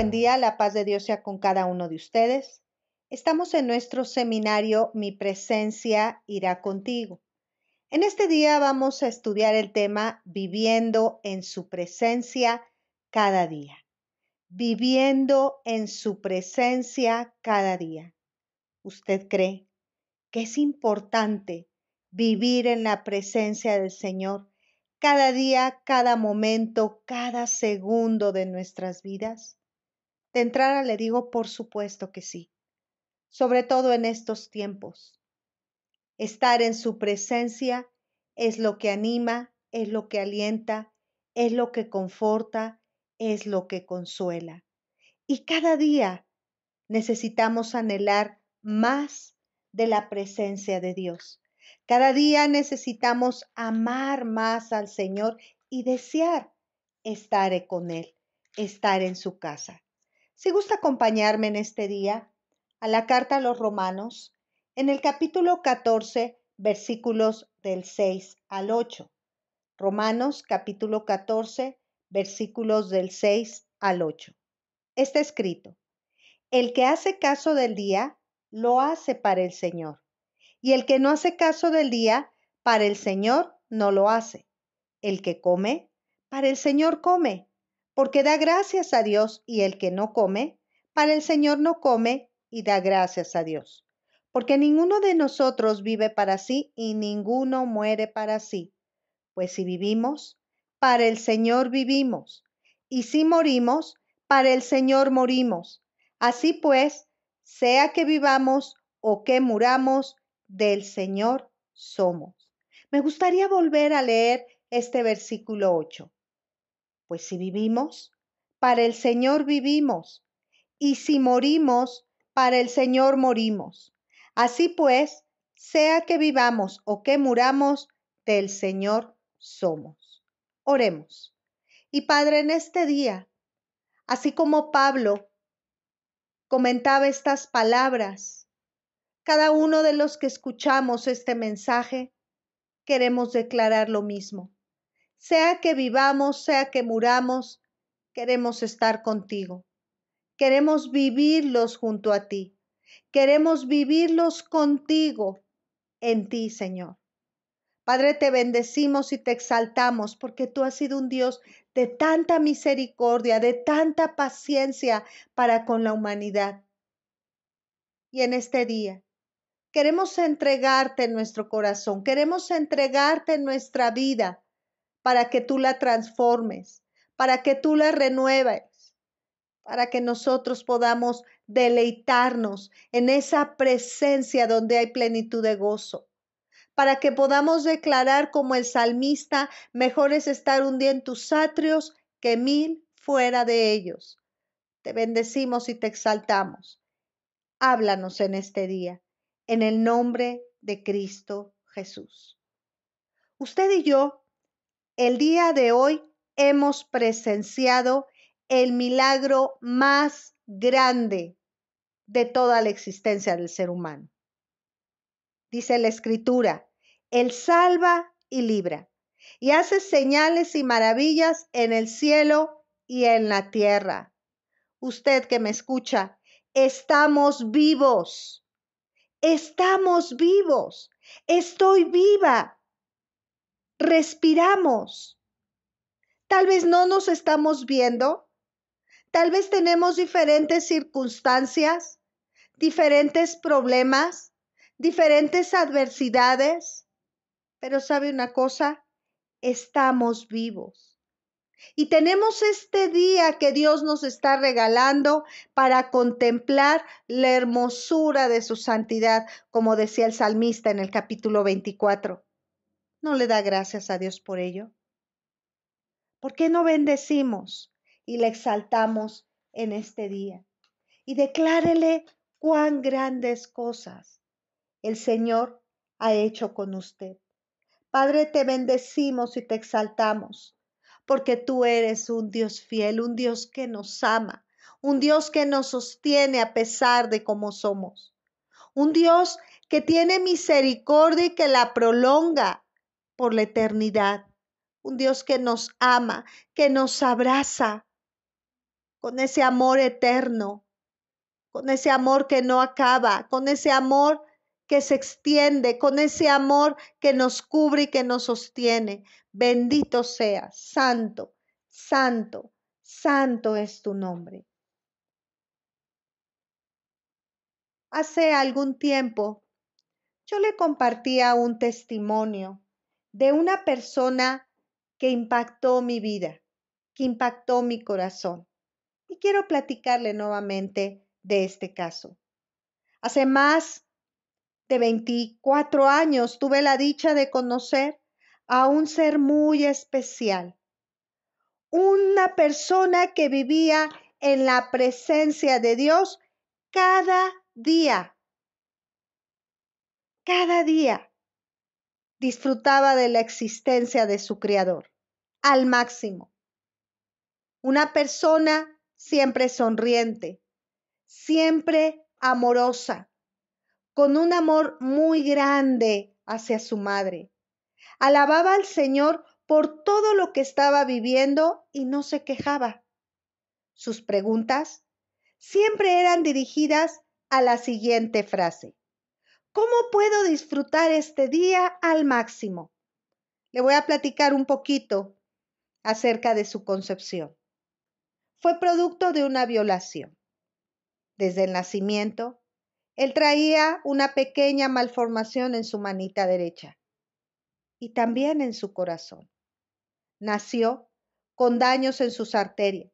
buen día, la paz de Dios sea con cada uno de ustedes. Estamos en nuestro seminario Mi presencia irá contigo. En este día vamos a estudiar el tema Viviendo en su presencia cada día. Viviendo en su presencia cada día. ¿Usted cree que es importante vivir en la presencia del Señor cada día, cada momento, cada segundo de nuestras vidas? De entrada le digo, por supuesto que sí, sobre todo en estos tiempos. Estar en su presencia es lo que anima, es lo que alienta, es lo que conforta, es lo que consuela. Y cada día necesitamos anhelar más de la presencia de Dios. Cada día necesitamos amar más al Señor y desear estar con Él, estar en su casa. Si gusta acompañarme en este día, a la carta a los romanos, en el capítulo 14, versículos del 6 al 8. Romanos capítulo 14, versículos del 6 al 8. Está escrito, el que hace caso del día, lo hace para el Señor, y el que no hace caso del día, para el Señor no lo hace. El que come, para el Señor come, porque da gracias a Dios y el que no come, para el Señor no come y da gracias a Dios. Porque ninguno de nosotros vive para sí y ninguno muere para sí. Pues si vivimos, para el Señor vivimos. Y si morimos, para el Señor morimos. Así pues, sea que vivamos o que muramos, del Señor somos. Me gustaría volver a leer este versículo 8. Pues si vivimos, para el Señor vivimos, y si morimos, para el Señor morimos. Así pues, sea que vivamos o que muramos, del Señor somos. Oremos. Y Padre, en este día, así como Pablo comentaba estas palabras, cada uno de los que escuchamos este mensaje, queremos declarar lo mismo. Sea que vivamos, sea que muramos, queremos estar contigo. Queremos vivirlos junto a ti. Queremos vivirlos contigo, en ti, Señor. Padre, te bendecimos y te exaltamos porque tú has sido un Dios de tanta misericordia, de tanta paciencia para con la humanidad. Y en este día queremos entregarte nuestro corazón, queremos entregarte nuestra vida, para que tú la transformes, para que tú la renueves, para que nosotros podamos deleitarnos en esa presencia donde hay plenitud de gozo para que podamos declarar como el salmista, mejor es estar un día en tus atrios que mil fuera de ellos. Te bendecimos y te exaltamos. Háblanos en este día, en el nombre de Cristo Jesús. Usted y yo el día de hoy hemos presenciado el milagro más grande de toda la existencia del ser humano. Dice la escritura, Él salva y libra, y hace señales y maravillas en el cielo y en la tierra. Usted que me escucha, estamos vivos, estamos vivos, estoy viva, respiramos. Tal vez no nos estamos viendo, tal vez tenemos diferentes circunstancias, diferentes problemas, diferentes adversidades, pero sabe una cosa, estamos vivos. Y tenemos este día que Dios nos está regalando para contemplar la hermosura de su santidad, como decía el salmista en el capítulo 24 no le da gracias a Dios por ello? ¿Por qué no bendecimos y le exaltamos en este día? Y declárele cuán grandes cosas el Señor ha hecho con usted. Padre, te bendecimos y te exaltamos, porque tú eres un Dios fiel, un Dios que nos ama, un Dios que nos sostiene a pesar de cómo somos, un Dios que tiene misericordia y que la prolonga por la eternidad. Un Dios que nos ama, que nos abraza con ese amor eterno, con ese amor que no acaba, con ese amor que se extiende, con ese amor que nos cubre y que nos sostiene. Bendito sea, santo, santo, santo es tu nombre. Hace algún tiempo yo le compartía un testimonio de una persona que impactó mi vida, que impactó mi corazón. Y quiero platicarle nuevamente de este caso. Hace más de 24 años tuve la dicha de conocer a un ser muy especial, una persona que vivía en la presencia de Dios cada día, cada día disfrutaba de la existencia de su Creador al máximo. Una persona siempre sonriente, siempre amorosa, con un amor muy grande hacia su madre. Alababa al Señor por todo lo que estaba viviendo y no se quejaba. Sus preguntas siempre eran dirigidas a la siguiente frase. ¿Cómo puedo disfrutar este día al máximo? Le voy a platicar un poquito acerca de su concepción. Fue producto de una violación. Desde el nacimiento, él traía una pequeña malformación en su manita derecha y también en su corazón. Nació con daños en sus arterias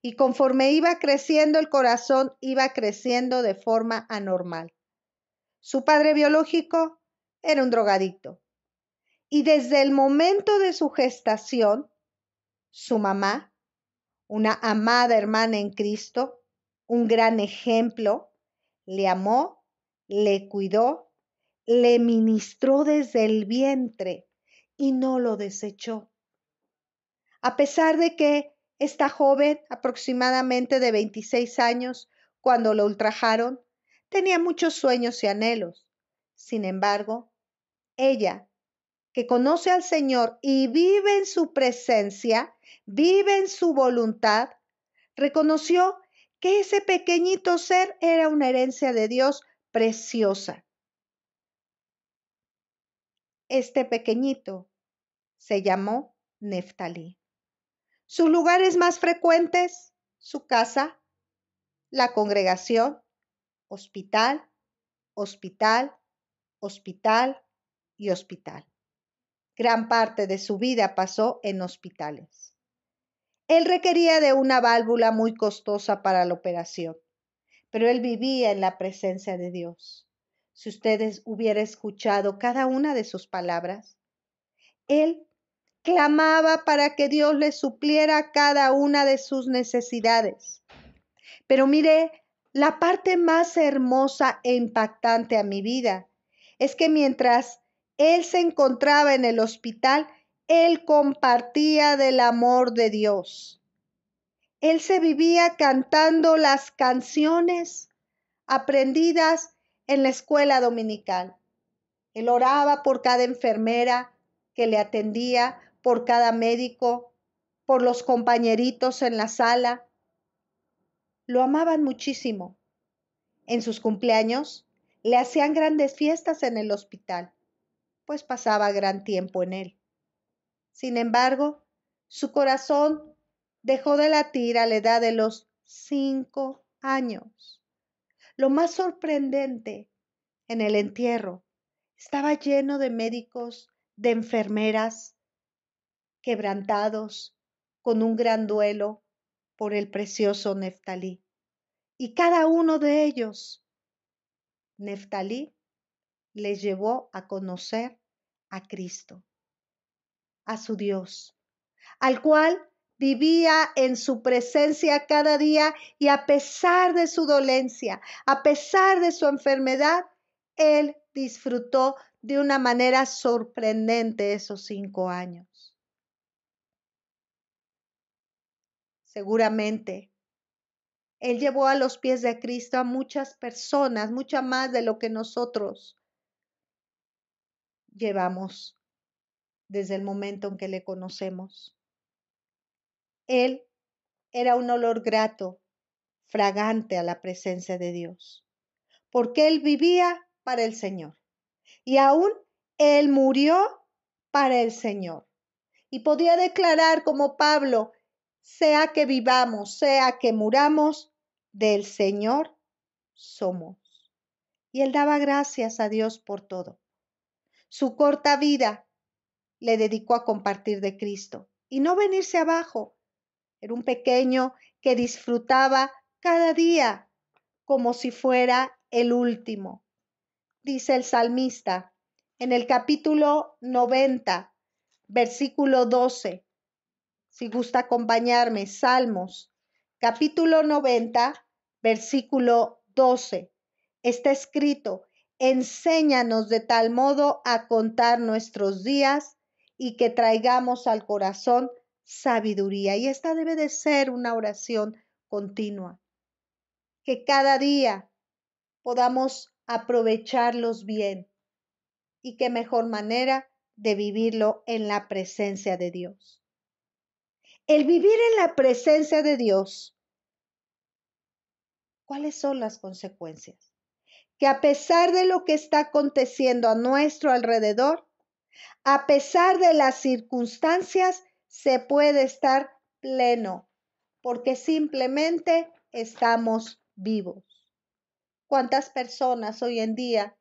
y conforme iba creciendo el corazón iba creciendo de forma anormal. Su padre biológico era un drogadicto. Y desde el momento de su gestación, su mamá, una amada hermana en Cristo, un gran ejemplo, le amó, le cuidó, le ministró desde el vientre y no lo desechó. A pesar de que esta joven, aproximadamente de 26 años, cuando lo ultrajaron, Tenía muchos sueños y anhelos. Sin embargo, ella, que conoce al Señor y vive en su presencia, vive en su voluntad, reconoció que ese pequeñito ser era una herencia de Dios preciosa. Este pequeñito se llamó Neftalí. Sus lugares más frecuentes, su casa, la congregación, hospital, hospital, hospital y hospital. Gran parte de su vida pasó en hospitales. Él requería de una válvula muy costosa para la operación, pero él vivía en la presencia de Dios. Si ustedes hubiera escuchado cada una de sus palabras, él clamaba para que Dios le supliera cada una de sus necesidades. Pero mire la parte más hermosa e impactante a mi vida es que mientras él se encontraba en el hospital, él compartía del amor de Dios. Él se vivía cantando las canciones aprendidas en la escuela dominical. Él oraba por cada enfermera que le atendía, por cada médico, por los compañeritos en la sala. Lo amaban muchísimo. En sus cumpleaños le hacían grandes fiestas en el hospital, pues pasaba gran tiempo en él. Sin embargo, su corazón dejó de latir a la edad de los cinco años. Lo más sorprendente, en el entierro estaba lleno de médicos, de enfermeras, quebrantados, con un gran duelo, por el precioso Neftalí. Y cada uno de ellos, Neftalí, les llevó a conocer a Cristo, a su Dios, al cual vivía en su presencia cada día y a pesar de su dolencia, a pesar de su enfermedad, él disfrutó de una manera sorprendente esos cinco años. seguramente. Él llevó a los pies de Cristo a muchas personas, mucha más de lo que nosotros llevamos desde el momento en que le conocemos. Él era un olor grato, fragante a la presencia de Dios, porque él vivía para el Señor y aún él murió para el Señor. Y podía declarar como Pablo, sea que vivamos, sea que muramos, del Señor somos. Y él daba gracias a Dios por todo. Su corta vida le dedicó a compartir de Cristo y no venirse abajo. Era un pequeño que disfrutaba cada día como si fuera el último. Dice el salmista en el capítulo 90, versículo 12, si gusta acompañarme, Salmos, capítulo 90, versículo 12. Está escrito, enséñanos de tal modo a contar nuestros días y que traigamos al corazón sabiduría. Y esta debe de ser una oración continua. Que cada día podamos aprovecharlos bien y que mejor manera de vivirlo en la presencia de Dios. El vivir en la presencia de Dios. ¿Cuáles son las consecuencias? Que a pesar de lo que está aconteciendo a nuestro alrededor, a pesar de las circunstancias, se puede estar pleno, porque simplemente estamos vivos. ¿Cuántas personas hoy en día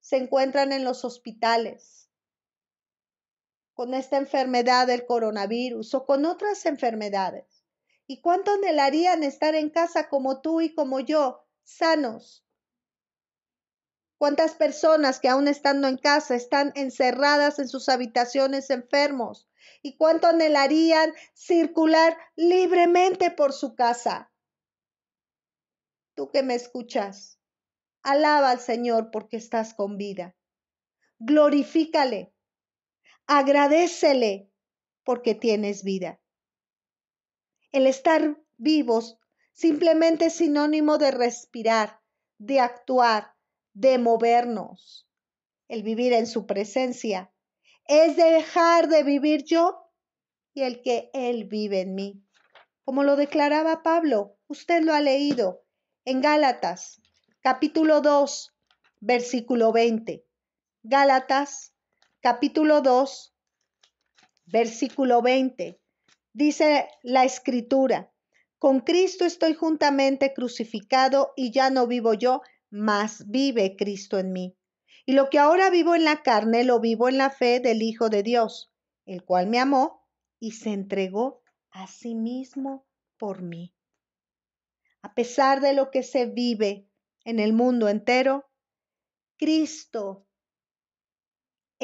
se encuentran en los hospitales? con esta enfermedad del coronavirus o con otras enfermedades. ¿Y cuánto anhelarían estar en casa como tú y como yo, sanos? ¿Cuántas personas que aún estando en casa están encerradas en sus habitaciones enfermos? ¿Y cuánto anhelarían circular libremente por su casa? Tú que me escuchas, alaba al Señor porque estás con vida. Glorifícale Agradecele porque tienes vida. El estar vivos simplemente es sinónimo de respirar, de actuar, de movernos. El vivir en su presencia es dejar de vivir yo y el que Él vive en mí. Como lo declaraba Pablo, usted lo ha leído en Gálatas, capítulo 2, versículo 20. Gálatas capítulo 2, versículo 20. Dice la escritura, con Cristo estoy juntamente crucificado y ya no vivo yo, mas vive Cristo en mí. Y lo que ahora vivo en la carne, lo vivo en la fe del Hijo de Dios, el cual me amó y se entregó a sí mismo por mí. A pesar de lo que se vive en el mundo entero, Cristo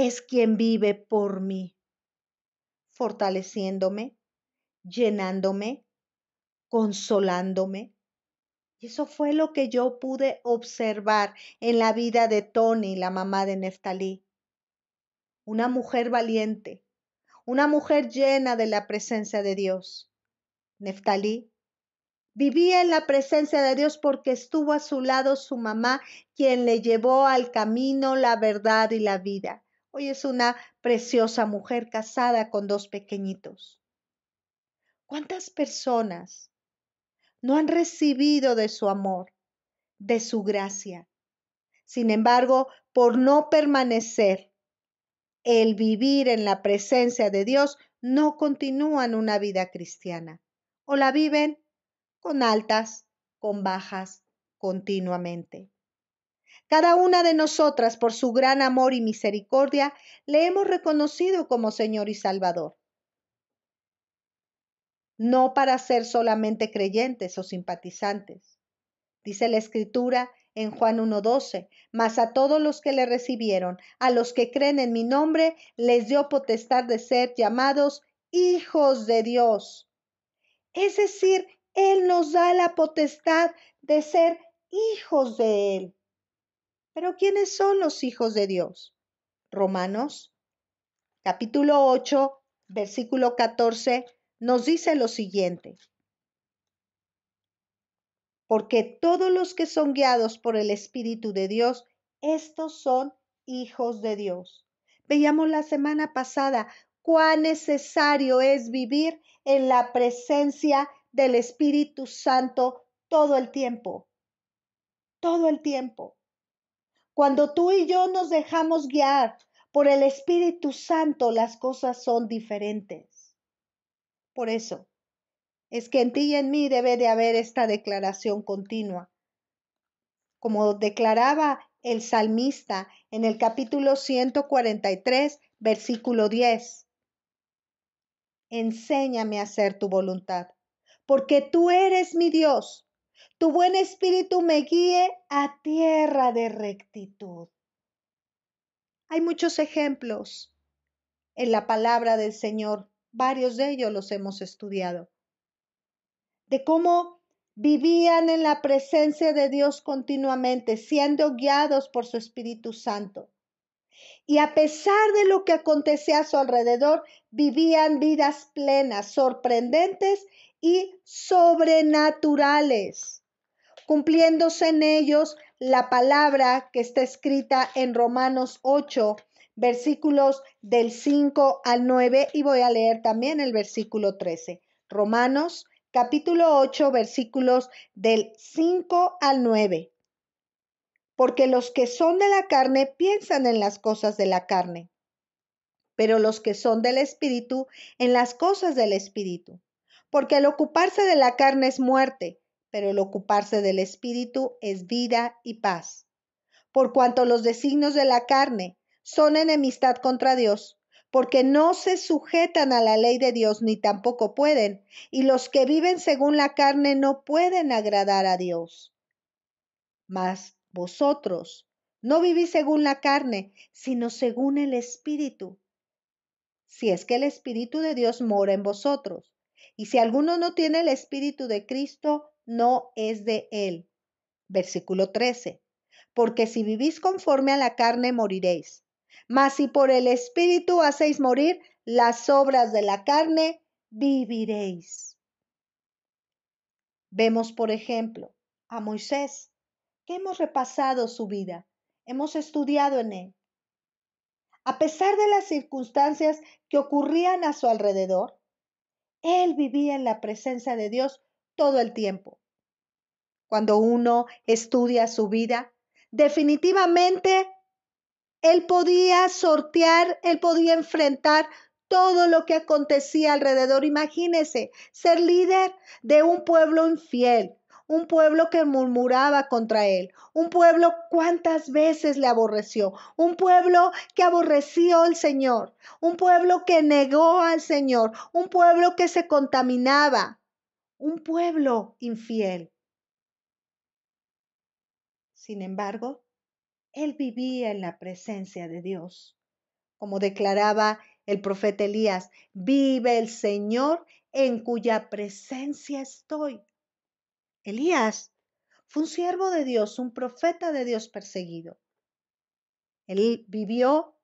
es quien vive por mí, fortaleciéndome, llenándome, consolándome. Y eso fue lo que yo pude observar en la vida de Tony, la mamá de Neftalí. Una mujer valiente, una mujer llena de la presencia de Dios. Neftalí vivía en la presencia de Dios porque estuvo a su lado su mamá, quien le llevó al camino, la verdad y la vida. Hoy es una preciosa mujer casada con dos pequeñitos. ¿Cuántas personas no han recibido de su amor, de su gracia? Sin embargo, por no permanecer, el vivir en la presencia de Dios, no continúan una vida cristiana o la viven con altas, con bajas, continuamente. Cada una de nosotras, por su gran amor y misericordia, le hemos reconocido como Señor y Salvador. No para ser solamente creyentes o simpatizantes. Dice la Escritura en Juan 1.12, mas a todos los que le recibieron, a los que creen en mi nombre, les dio potestad de ser llamados hijos de Dios. Es decir, Él nos da la potestad de ser hijos de Él. Pero ¿quiénes son los hijos de Dios? Romanos capítulo 8, versículo 14 nos dice lo siguiente. Porque todos los que son guiados por el Espíritu de Dios, estos son hijos de Dios. Veíamos la semana pasada cuán necesario es vivir en la presencia del Espíritu Santo todo el tiempo. Todo el tiempo. Cuando tú y yo nos dejamos guiar por el Espíritu Santo, las cosas son diferentes. Por eso, es que en ti y en mí debe de haber esta declaración continua. Como declaraba el salmista en el capítulo 143, versículo 10. Enséñame a hacer tu voluntad, porque tú eres mi Dios tu buen espíritu me guíe a tierra de rectitud. Hay muchos ejemplos en la palabra del Señor, varios de ellos los hemos estudiado, de cómo vivían en la presencia de Dios continuamente, siendo guiados por su Espíritu Santo. Y a pesar de lo que acontecía a su alrededor, vivían vidas plenas, sorprendentes y sobrenaturales cumpliéndose en ellos la palabra que está escrita en Romanos 8, versículos del 5 al 9 y voy a leer también el versículo 13. Romanos capítulo 8, versículos del 5 al 9. Porque los que son de la carne piensan en las cosas de la carne, pero los que son del Espíritu en las cosas del Espíritu. Porque al ocuparse de la carne es muerte, pero el ocuparse del Espíritu es vida y paz. Por cuanto los designios de la carne son enemistad contra Dios, porque no se sujetan a la ley de Dios ni tampoco pueden, y los que viven según la carne no pueden agradar a Dios. Mas vosotros no vivís según la carne, sino según el Espíritu. Si es que el Espíritu de Dios mora en vosotros, y si alguno no tiene el Espíritu de Cristo, no es de él. Versículo 13. Porque si vivís conforme a la carne, moriréis. Mas si por el Espíritu hacéis morir las obras de la carne, viviréis. Vemos, por ejemplo, a Moisés, que hemos repasado su vida, hemos estudiado en él. A pesar de las circunstancias que ocurrían a su alrededor, él vivía en la presencia de Dios todo el tiempo. Cuando uno estudia su vida, definitivamente él podía sortear, él podía enfrentar todo lo que acontecía alrededor. Imagínese ser líder de un pueblo infiel, un pueblo que murmuraba contra él, un pueblo cuántas veces le aborreció, un pueblo que aborreció al Señor, un pueblo que negó al Señor, un pueblo que se contaminaba, un pueblo infiel. Sin embargo, él vivía en la presencia de Dios. Como declaraba el profeta Elías, vive el Señor en cuya presencia estoy. Elías fue un siervo de Dios, un profeta de Dios perseguido. Él vivió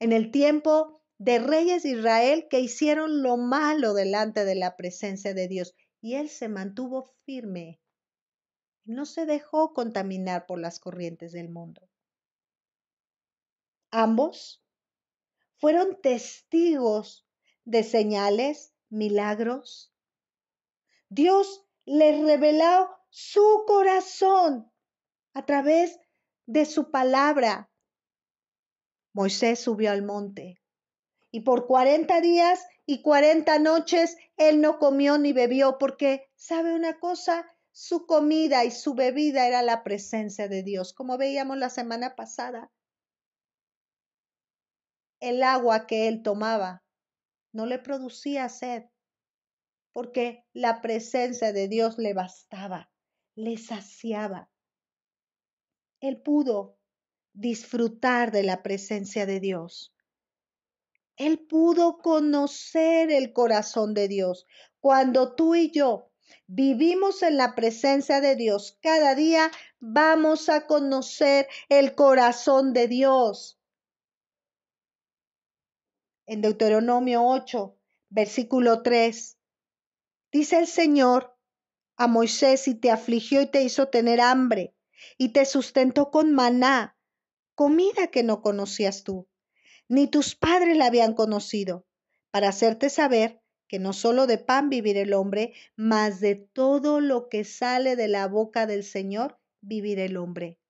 en el tiempo de reyes de Israel que hicieron lo malo delante de la presencia de Dios y él se mantuvo firme. No se dejó contaminar por las corrientes del mundo. Ambos fueron testigos de señales, milagros. Dios les reveló su corazón a través de su palabra. Moisés subió al monte y por 40 días y 40 noches él no comió ni bebió porque, ¿sabe una cosa? Su comida y su bebida era la presencia de Dios, como veíamos la semana pasada. El agua que él tomaba no le producía sed, porque la presencia de Dios le bastaba, le saciaba. Él pudo disfrutar de la presencia de Dios. Él pudo conocer el corazón de Dios. Cuando tú y yo vivimos en la presencia de Dios cada día, vamos a conocer el corazón de Dios. En Deuteronomio 8, versículo 3, dice el Señor a Moisés y te afligió y te hizo tener hambre y te sustentó con maná, comida que no conocías tú ni tus padres la habían conocido, para hacerte saber que no solo de pan vivir el hombre, mas de todo lo que sale de la boca del Señor vivir el hombre.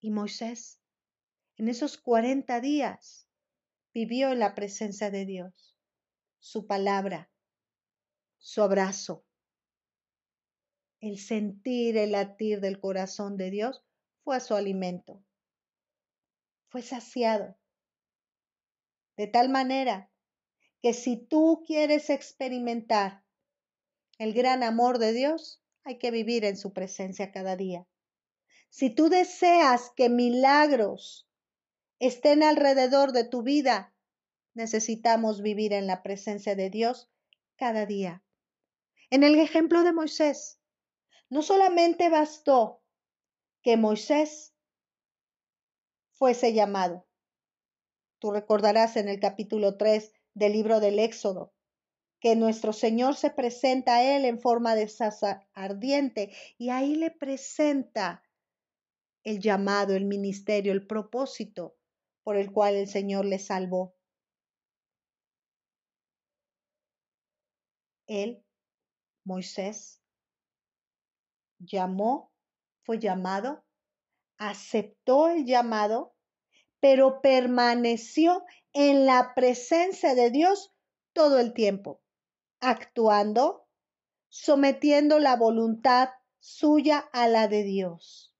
Y Moisés, en esos 40 días, vivió en la presencia de Dios, su palabra, su abrazo, el sentir el latir del corazón de Dios fue a su alimento. Fue saciado de tal manera que si tú quieres experimentar el gran amor de Dios, hay que vivir en su presencia cada día. Si tú deseas que milagros estén alrededor de tu vida, necesitamos vivir en la presencia de Dios cada día. En el ejemplo de Moisés, no solamente bastó que Moisés fuese llamado, Tú recordarás en el capítulo 3 del libro del Éxodo que nuestro Señor se presenta a él en forma de sasa ardiente y ahí le presenta el llamado, el ministerio, el propósito por el cual el Señor le salvó. Él, Moisés, llamó, fue llamado, aceptó el llamado pero permaneció en la presencia de Dios todo el tiempo, actuando, sometiendo la voluntad suya a la de Dios.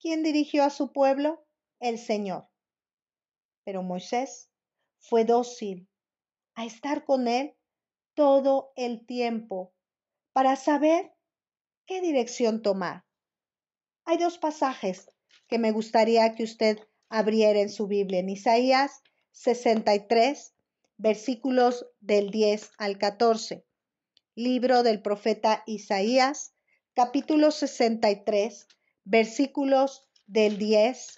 ¿Quién dirigió a su pueblo? El Señor. Pero Moisés fue dócil a estar con él todo el tiempo para saber qué dirección tomar. Hay dos pasajes que me gustaría que usted abriera en su Biblia, en Isaías 63, versículos del 10 al 14. Libro del profeta Isaías, capítulo 63, versículos del 10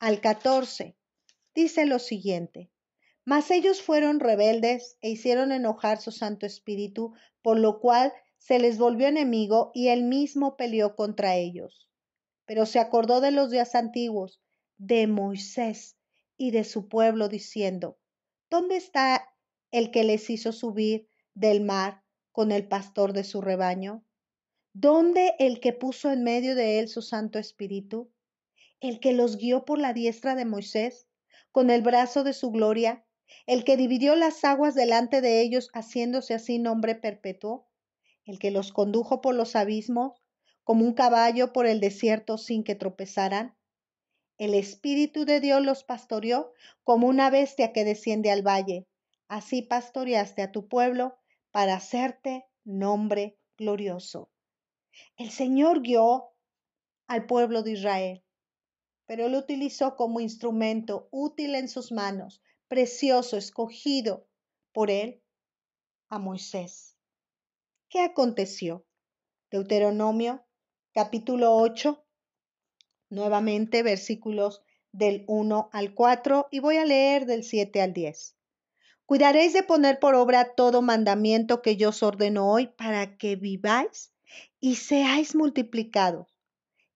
al 14. Dice lo siguiente. Mas ellos fueron rebeldes e hicieron enojar su Santo Espíritu, por lo cual se les volvió enemigo y él mismo peleó contra ellos pero se acordó de los días antiguos, de Moisés y de su pueblo, diciendo, ¿dónde está el que les hizo subir del mar con el pastor de su rebaño? ¿Dónde el que puso en medio de él su Santo Espíritu? ¿El que los guió por la diestra de Moisés, con el brazo de su gloria? ¿El que dividió las aguas delante de ellos, haciéndose así nombre perpetuo? ¿El que los condujo por los abismos como un caballo por el desierto sin que tropezaran. El Espíritu de Dios los pastoreó como una bestia que desciende al valle. Así pastoreaste a tu pueblo para hacerte nombre glorioso. El Señor guió al pueblo de Israel, pero lo utilizó como instrumento útil en sus manos, precioso, escogido por él a Moisés. ¿Qué aconteció? Deuteronomio capítulo 8, nuevamente versículos del 1 al 4 y voy a leer del 7 al 10. Cuidaréis de poner por obra todo mandamiento que yo os ordeno hoy para que viváis y seáis multiplicados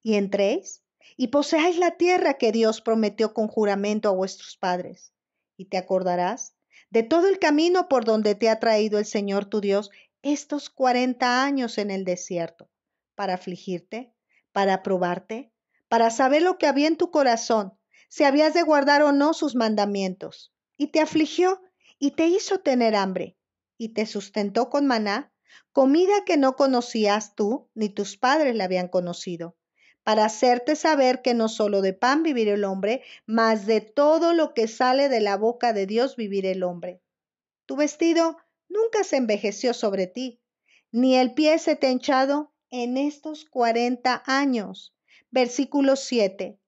y entréis y poseáis la tierra que Dios prometió con juramento a vuestros padres. Y te acordarás de todo el camino por donde te ha traído el Señor tu Dios estos cuarenta años en el desierto para afligirte, para probarte, para saber lo que había en tu corazón, si habías de guardar o no sus mandamientos. Y te afligió y te hizo tener hambre, y te sustentó con maná, comida que no conocías tú ni tus padres la habían conocido, para hacerte saber que no solo de pan vivirá el hombre, mas de todo lo que sale de la boca de Dios vivirá el hombre. Tu vestido nunca se envejeció sobre ti, ni el pie se te ha hinchado en estos 40 años. Versículo 7.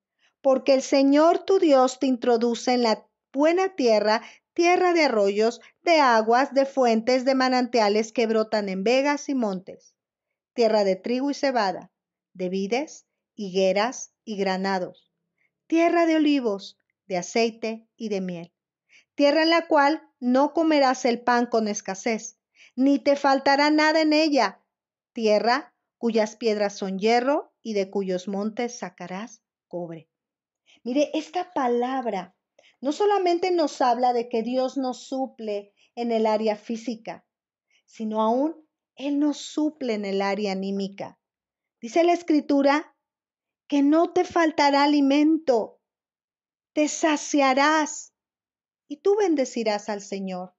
Porque el Señor tu Dios te introduce en la buena tierra, tierra de arroyos, de aguas, de fuentes, de manantiales que brotan en vegas y montes, tierra de trigo y cebada, de vides, higueras y granados, tierra de olivos, de aceite y de miel, tierra en la cual no comerás el pan con escasez, ni te faltará nada en ella, tierra cuyas piedras son hierro y de cuyos montes sacarás cobre. Mire, esta palabra no solamente nos habla de que Dios nos suple en el área física, sino aún Él nos suple en el área anímica. Dice la escritura que no te faltará alimento, te saciarás y tú bendecirás al Señor.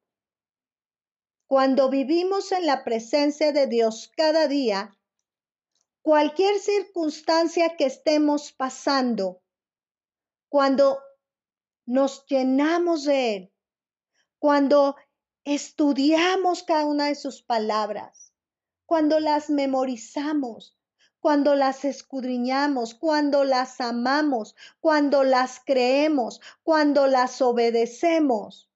Cuando vivimos en la presencia de Dios cada día, cualquier circunstancia que estemos pasando, cuando nos llenamos de Él, cuando estudiamos cada una de sus palabras, cuando las memorizamos, cuando las escudriñamos, cuando las amamos, cuando las creemos, cuando las obedecemos,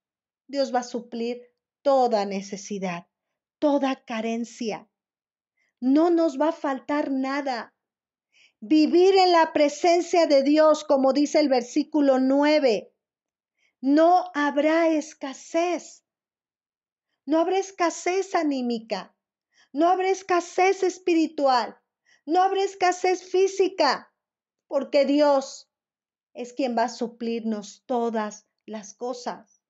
Dios va a suplir toda necesidad, toda carencia. No nos va a faltar nada. Vivir en la presencia de Dios, como dice el versículo 9, no habrá escasez. No habrá escasez anímica. No habrá escasez espiritual. No habrá escasez física. Porque Dios es quien va a suplirnos todas las cosas.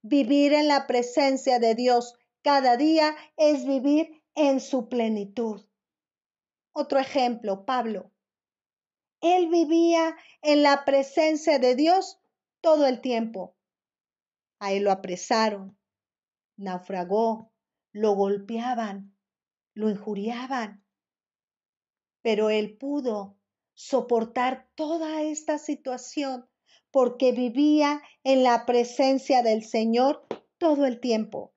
Vivir en la presencia de Dios cada día es vivir en su plenitud. Otro ejemplo, Pablo. Él vivía en la presencia de Dios todo el tiempo. A él lo apresaron, naufragó, lo golpeaban, lo injuriaban. Pero él pudo soportar toda esta situación porque vivía en la presencia del Señor todo el tiempo.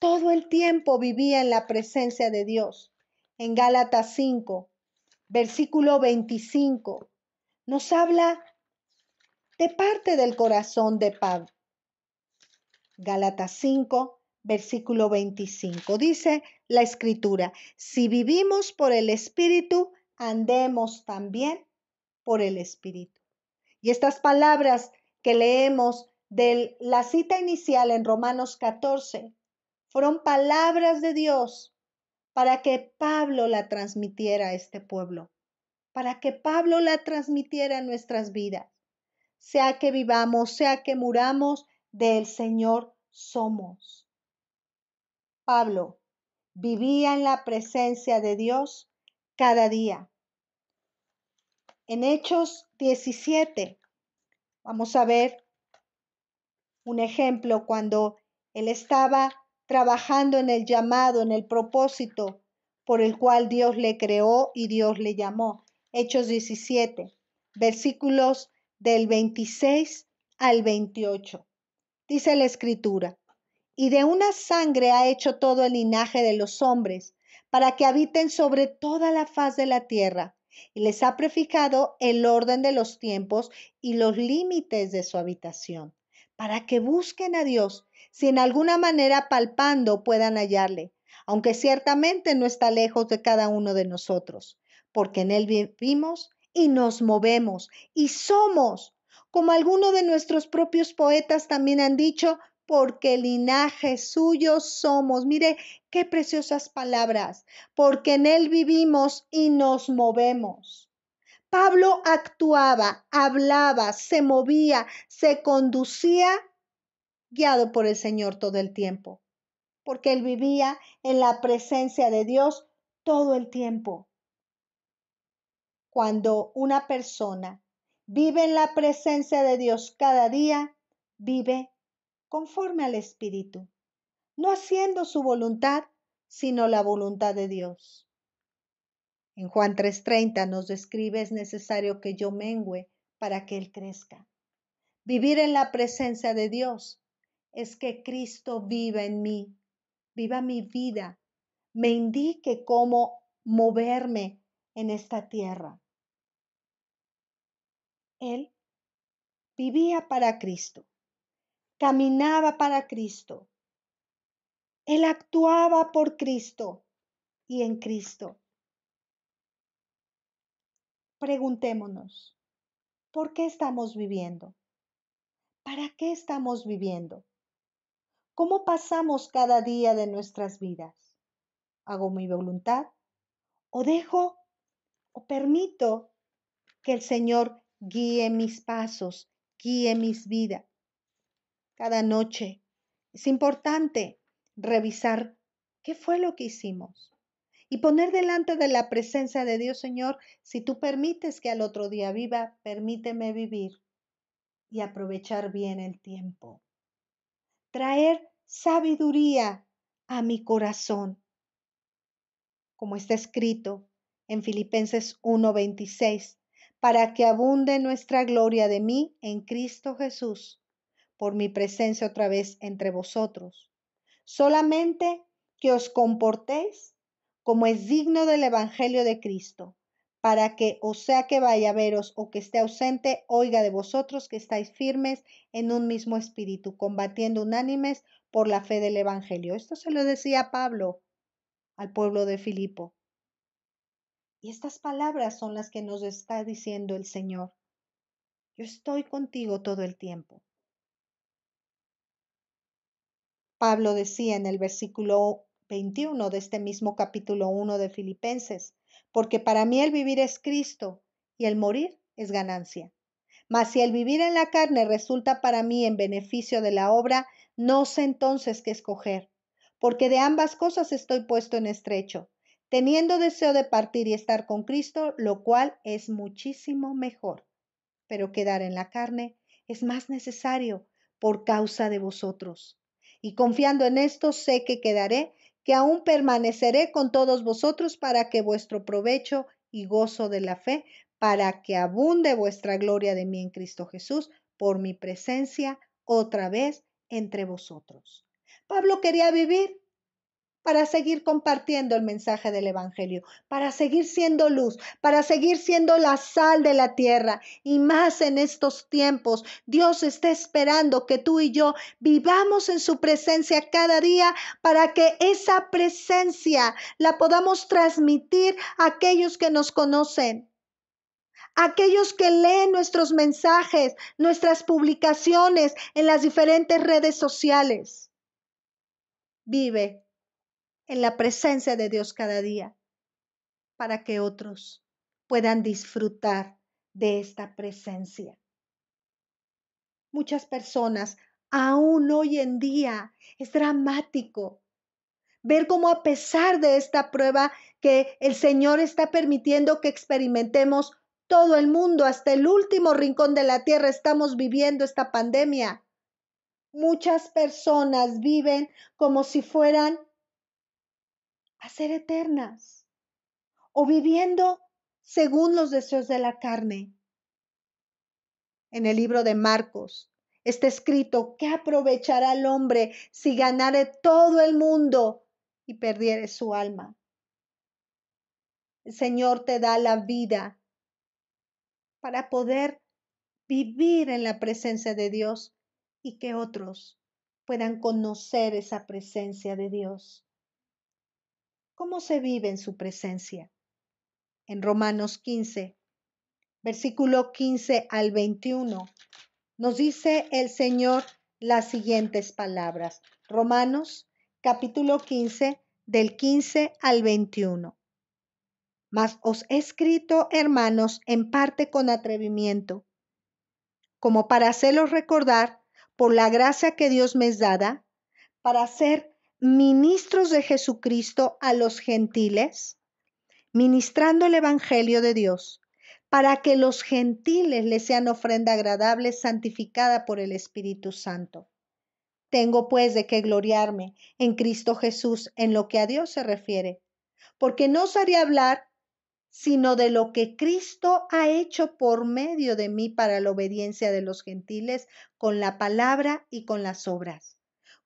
Todo el tiempo vivía en la presencia de Dios. En Gálatas 5, versículo 25, nos habla de parte del corazón de Pablo. Gálatas 5, versículo 25. Dice la escritura, si vivimos por el Espíritu, andemos también por el Espíritu. Y estas palabras que leemos de la cita inicial en Romanos 14 fueron palabras de Dios para que Pablo la transmitiera a este pueblo, para que Pablo la transmitiera a nuestras vidas. Sea que vivamos, sea que muramos, del Señor somos. Pablo vivía en la presencia de Dios cada día. En Hechos 17 vamos a ver un ejemplo cuando él estaba trabajando en el llamado, en el propósito por el cual Dios le creó y Dios le llamó. Hechos 17, versículos del 26 al 28. Dice la escritura, y de una sangre ha hecho todo el linaje de los hombres, para que habiten sobre toda la faz de la tierra, y les ha prefijado el orden de los tiempos y los límites de su habitación, para que busquen a Dios si en alguna manera palpando puedan hallarle, aunque ciertamente no está lejos de cada uno de nosotros, porque en él vivimos y nos movemos y somos, como algunos de nuestros propios poetas también han dicho, porque linaje suyo somos. Mire qué preciosas palabras, porque en él vivimos y nos movemos. Pablo actuaba, hablaba, se movía, se conducía guiado por el Señor todo el tiempo, porque él vivía en la presencia de Dios todo el tiempo. Cuando una persona vive en la presencia de Dios cada día, vive conforme al Espíritu, no haciendo su voluntad, sino la voluntad de Dios. En Juan 3:30 nos describe es necesario que yo mengüe para que Él crezca. Vivir en la presencia de Dios es que Cristo viva en mí, viva mi vida, me indique cómo moverme en esta tierra. Él vivía para Cristo, caminaba para Cristo, él actuaba por Cristo y en Cristo. Preguntémonos, ¿por qué estamos viviendo? ¿Para qué estamos viviendo? ¿Cómo pasamos cada día de nuestras vidas? ¿Hago mi voluntad? ¿O dejo o permito que el Señor guíe mis pasos, guíe mis vidas? Cada noche es importante revisar qué fue lo que hicimos y poner delante de la presencia de Dios, Señor, si tú permites que al otro día viva, permíteme vivir y aprovechar bien el tiempo traer sabiduría a mi corazón. Como está escrito en Filipenses 1:26, para que abunde nuestra gloria de mí en Cristo Jesús, por mi presencia otra vez entre vosotros. Solamente que os comportéis como es digno del Evangelio de Cristo, para que o sea que vaya a veros o que esté ausente, oiga de vosotros que estáis firmes en un mismo espíritu, combatiendo unánimes por la fe del Evangelio. Esto se lo decía Pablo al pueblo de Filipo. Y estas palabras son las que nos está diciendo el Señor. Yo estoy contigo todo el tiempo. Pablo decía en el versículo 21 de este mismo capítulo 1 de Filipenses, porque para mí el vivir es Cristo y el morir es ganancia. Mas si el vivir en la carne resulta para mí en beneficio de la obra, no sé entonces qué escoger, porque de ambas cosas estoy puesto en estrecho, teniendo deseo de partir y estar con Cristo, lo cual es muchísimo mejor. Pero quedar en la carne es más necesario por causa de vosotros. Y confiando en esto, sé que quedaré que aún permaneceré con todos vosotros para que vuestro provecho y gozo de la fe, para que abunde vuestra gloria de mí en Cristo Jesús, por mi presencia otra vez entre vosotros. Pablo quería vivir para seguir compartiendo el mensaje del Evangelio, para seguir siendo luz, para seguir siendo la sal de la tierra. Y más en estos tiempos, Dios está esperando que tú y yo vivamos en su presencia cada día para que esa presencia la podamos transmitir a aquellos que nos conocen aquellos que leen nuestros mensajes, nuestras publicaciones en las diferentes redes sociales. Vive en la presencia de Dios cada día para que otros puedan disfrutar de esta presencia. Muchas personas, aún hoy en día, es dramático ver cómo a pesar de esta prueba que el Señor está permitiendo que experimentemos todo el mundo, hasta el último rincón de la tierra, estamos viviendo esta pandemia. Muchas personas viven como si fueran a ser eternas o viviendo según los deseos de la carne. En el libro de Marcos está escrito, ¿qué aprovechará el hombre si ganare todo el mundo y perdiere su alma? El Señor te da la vida para poder vivir en la presencia de Dios y que otros puedan conocer esa presencia de Dios cómo se vive en su presencia. En Romanos 15, versículo 15 al 21, nos dice el Señor las siguientes palabras. Romanos capítulo 15, del 15 al 21. Mas os he escrito, hermanos, en parte con atrevimiento, como para hacerlos recordar, por la gracia que Dios me es dada, para hacer ministros de Jesucristo a los gentiles, ministrando el Evangelio de Dios, para que los gentiles le sean ofrenda agradable, santificada por el Espíritu Santo. Tengo pues de qué gloriarme en Cristo Jesús en lo que a Dios se refiere, porque no osaría hablar sino de lo que Cristo ha hecho por medio de mí para la obediencia de los gentiles con la palabra y con las obras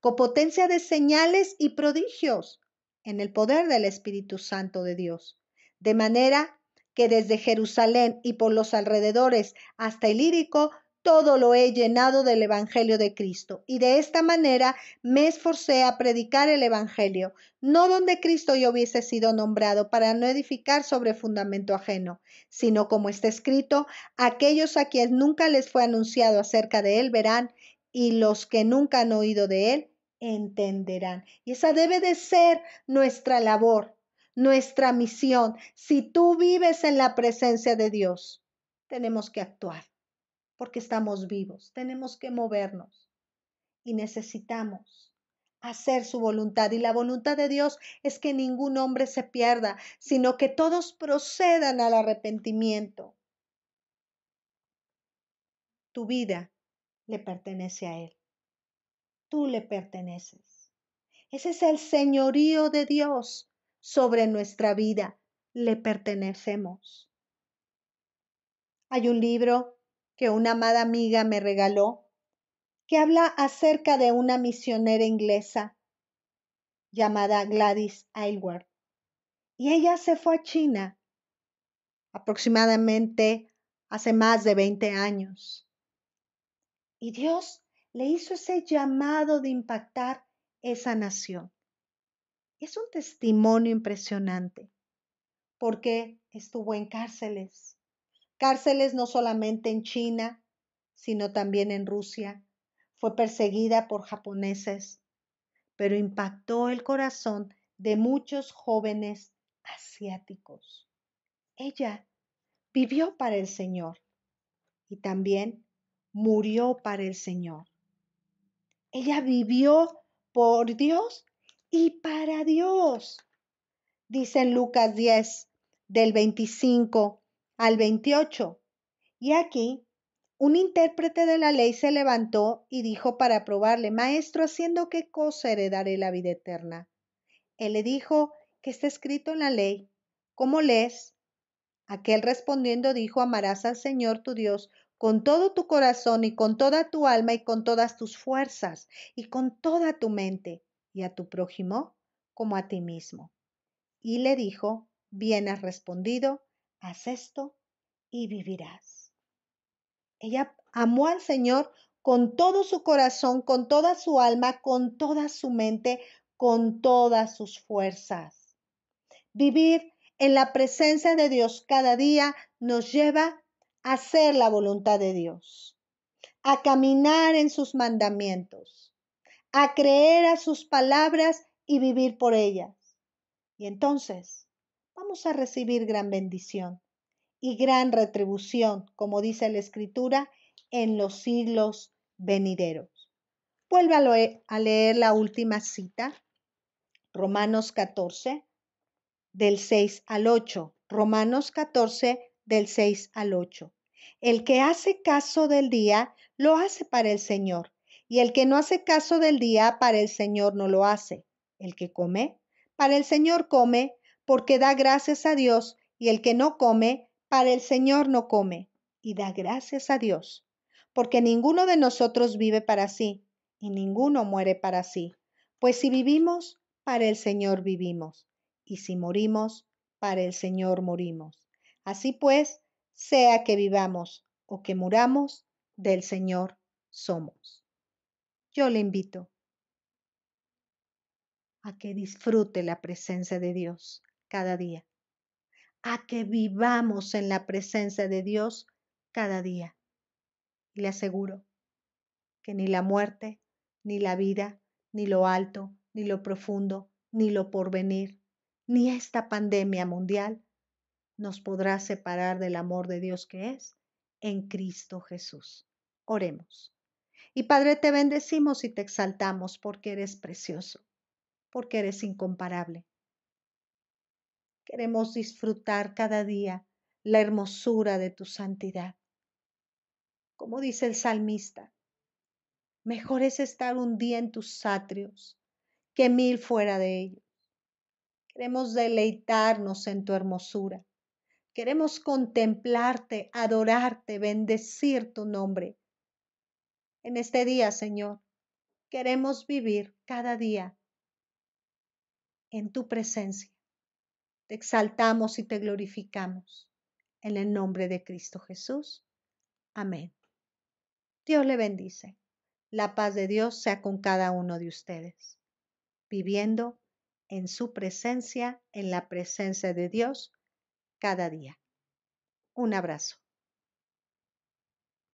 con potencia de señales y prodigios en el poder del Espíritu Santo de Dios. De manera que desde Jerusalén y por los alrededores hasta el lírico, todo lo he llenado del Evangelio de Cristo. Y de esta manera me esforcé a predicar el Evangelio, no donde Cristo yo hubiese sido nombrado para no edificar sobre fundamento ajeno, sino como está escrito, aquellos a quienes nunca les fue anunciado acerca de él verán, y los que nunca han oído de él entenderán. Y esa debe de ser nuestra labor, nuestra misión. Si tú vives en la presencia de Dios, tenemos que actuar, porque estamos vivos, tenemos que movernos y necesitamos hacer su voluntad. Y la voluntad de Dios es que ningún hombre se pierda, sino que todos procedan al arrepentimiento. Tu vida le pertenece a Él tú le perteneces. Ese es el señorío de Dios sobre nuestra vida. Le pertenecemos. Hay un libro que una amada amiga me regaló que habla acerca de una misionera inglesa llamada Gladys Aylward. Y ella se fue a China aproximadamente hace más de 20 años. Y Dios le hizo ese llamado de impactar esa nación. Es un testimonio impresionante, porque estuvo en cárceles, cárceles no solamente en China, sino también en Rusia. Fue perseguida por japoneses, pero impactó el corazón de muchos jóvenes asiáticos. Ella vivió para el Señor y también murió para el Señor. Ella vivió por Dios y para Dios. Dice en Lucas 10, del 25 al 28. Y aquí, un intérprete de la ley se levantó y dijo para probarle, Maestro, ¿haciendo qué cosa heredaré la vida eterna? Él le dijo, que está escrito en la ley? ¿Cómo lees? Aquel respondiendo dijo, Amarás al Señor tu Dios con todo tu corazón y con toda tu alma y con todas tus fuerzas y con toda tu mente y a tu prójimo como a ti mismo. Y le dijo, bien has respondido, haz esto y vivirás. Ella amó al Señor con todo su corazón, con toda su alma, con toda su mente, con todas sus fuerzas. Vivir en la presencia de Dios cada día nos lleva hacer la voluntad de Dios, a caminar en sus mandamientos, a creer a sus palabras y vivir por ellas. Y entonces vamos a recibir gran bendición y gran retribución, como dice la Escritura, en los siglos venideros. Vuelve a, leer, a leer la última cita, Romanos 14, del 6 al 8. Romanos 14, del 6 al 8. El que hace caso del día, lo hace para el Señor. Y el que no hace caso del día, para el Señor no lo hace. El que come, para el Señor come, porque da gracias a Dios. Y el que no come, para el Señor no come, y da gracias a Dios. Porque ninguno de nosotros vive para sí, y ninguno muere para sí. Pues si vivimos, para el Señor vivimos, y si morimos, para el Señor morimos. Así pues, sea que vivamos o que muramos, del Señor somos. Yo le invito a que disfrute la presencia de Dios cada día, a que vivamos en la presencia de Dios cada día. Y le aseguro que ni la muerte, ni la vida, ni lo alto, ni lo profundo, ni lo porvenir, ni esta pandemia mundial nos podrá separar del amor de Dios que es en Cristo Jesús. Oremos. Y Padre, te bendecimos y te exaltamos porque eres precioso, porque eres incomparable. Queremos disfrutar cada día la hermosura de tu santidad. Como dice el salmista, mejor es estar un día en tus atrios que mil fuera de ellos. Queremos deleitarnos en tu hermosura. Queremos contemplarte, adorarte, bendecir tu nombre. En este día, Señor, queremos vivir cada día en tu presencia. Te exaltamos y te glorificamos. En el nombre de Cristo Jesús. Amén. Dios le bendice. La paz de Dios sea con cada uno de ustedes, viviendo en su presencia, en la presencia de Dios cada día. Un abrazo.